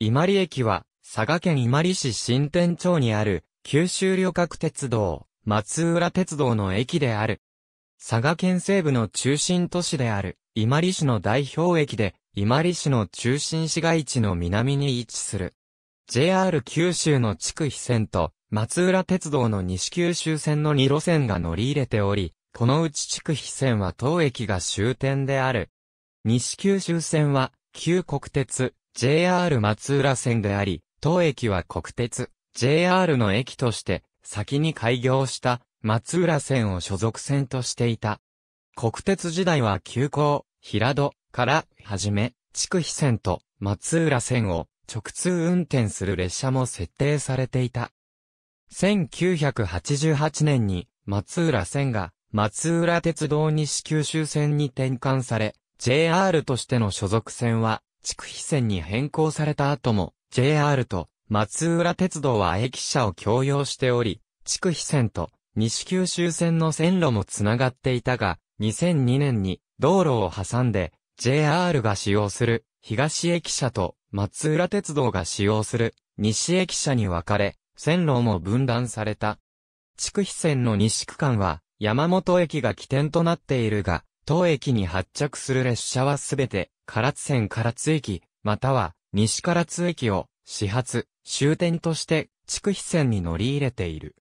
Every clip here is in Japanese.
伊万里駅は、佐賀県伊万里市新天町にある、九州旅客鉄道、松浦鉄道の駅である。佐賀県西部の中心都市である、伊万里市の代表駅で、伊万里市の中心市街地の南に位置する。JR 九州の区非線と、松浦鉄道の西九州線の2路線が乗り入れており、このうち区非線は当駅が終点である。西九州線は、旧国鉄、JR 松浦線であり、当駅は国鉄、JR の駅として、先に開業した松浦線を所属線としていた。国鉄時代は急行、平戸からはじめ、筑肥線と松浦線を直通運転する列車も設定されていた。1988年に松浦線が松浦鉄道西九州線に転換され、JR としての所属線は筑肥線に変更された後も、JR と松浦鉄道は駅舎を共用しており、筑肥線と西九州線の線路もつながっていたが、2002年に道路を挟んで JR が使用する東駅舎と松浦鉄道が使用する西駅舎に分かれ、線路も分断された。筑肥線の西区間は山本駅が起点となっているが、当駅に発着する列車はすべて唐津線唐津駅、または西唐津駅を始発、終点として筑肥線に乗り入れている。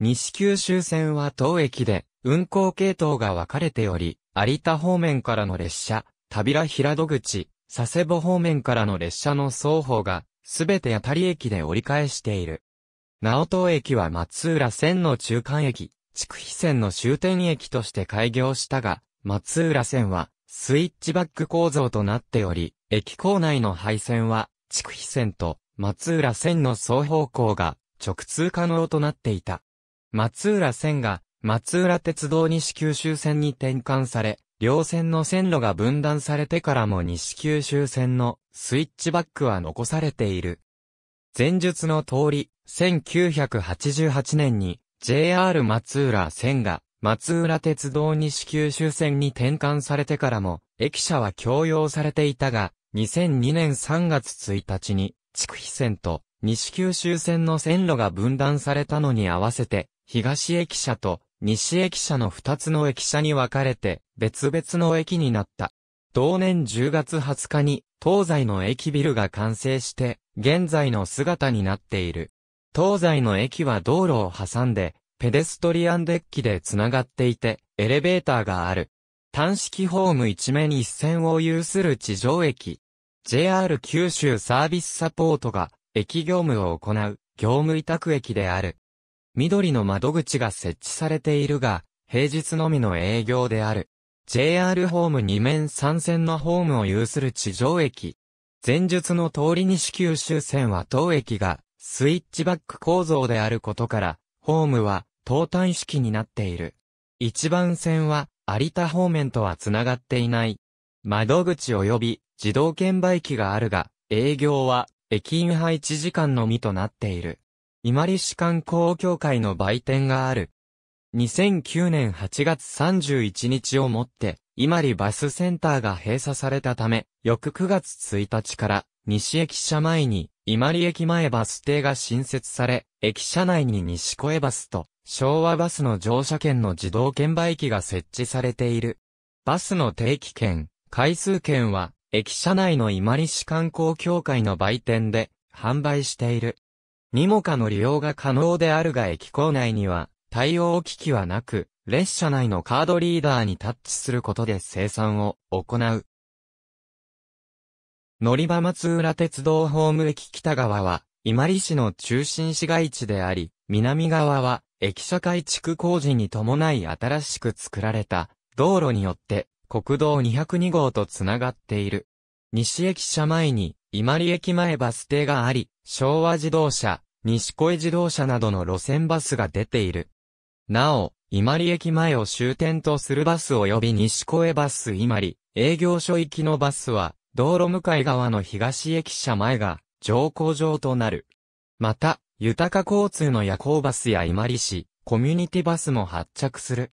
西九州線は当駅で運行系統が分かれており、有田方面からの列車、田平平戸口、佐世保方面からの列車の双方が、すべて当たり駅で折り返している。直東駅は松浦線の中間駅、筑肥線の終点駅として開業したが、松浦線はスイッチバック構造となっており、駅構内の配線は、筑肥線と松浦線の双方向が直通可能となっていた。松浦線が松浦鉄道西九州線に転換され、両線の線路が分断されてからも西九州線のスイッチバックは残されている。前述の通り、1988年に JR 松浦線が松浦鉄道西九州線に転換されてからも、駅舎は共用されていたが、2002年3月1日に、筑肥線と西九州線の線路が分断されたのに合わせて、東駅舎と西駅舎の2つの駅舎に分かれて、別々の駅になった。同年10月20日に、東西の駅ビルが完成して、現在の姿になっている。東西の駅は道路を挟んで、ペデストリアンデッキでつながっていて、エレベーターがある。単式ホーム一面一線を有する地上駅。JR 九州サービスサポートが、駅業務を行う、業務委託駅である。緑の窓口が設置されているが、平日のみの営業である。JR ホーム二面三線のホームを有する地上駅。前述の通り西九州線は当駅がスイッチバック構造であることから、ホームは東端式になっている。一番線は有田方面とは繋がっていない。窓口及び自動券売機があるが、営業は駅員配置時間のみとなっている。伊万里市観光協会の売店がある。2009年8月31日をもって、伊万里バスセンターが閉鎖されたため、翌9月1日から西駅舎前に伊万里駅前バス停が新設され、駅舎内に西小江バスと昭和バスの乗車券の自動券売機が設置されている。バスの定期券、回数券は、駅舎内の伊万里市観光協会の売店で販売している。にもかの利用が可能であるが駅構内には対応機器はなく、列車内のカードリーダーにタッチすることで生産を行う。乗り場松浦鉄道ホーム駅北側は、伊万里市の中心市街地であり、南側は駅社改築工事に伴い新しく作られた道路によって国道202号とつながっている。西駅舎前に今里駅前バス停があり、昭和自動車、西小自動車などの路線バスが出ている。なお、今里駅前を終点とするバス及び西小バス今里、営業所行きのバスは、道路向かい側の東駅舎前が、乗降場となる。また、豊か交通の夜行バスや伊万里市、コミュニティバスも発着する。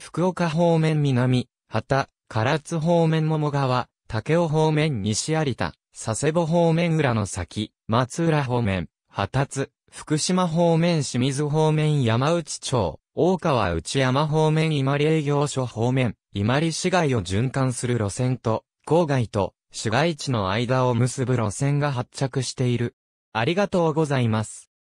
福岡方面南、旗、唐津方面桃川、竹雄方面西有田、佐世保方面裏の先、松浦方面、畑津、福島方面清水方面山内町、大川内山方面伊万里営業所方面、伊万里市街を循環する路線と、郊外と市街地の間を結ぶ路線が発着している。ありがとうございます。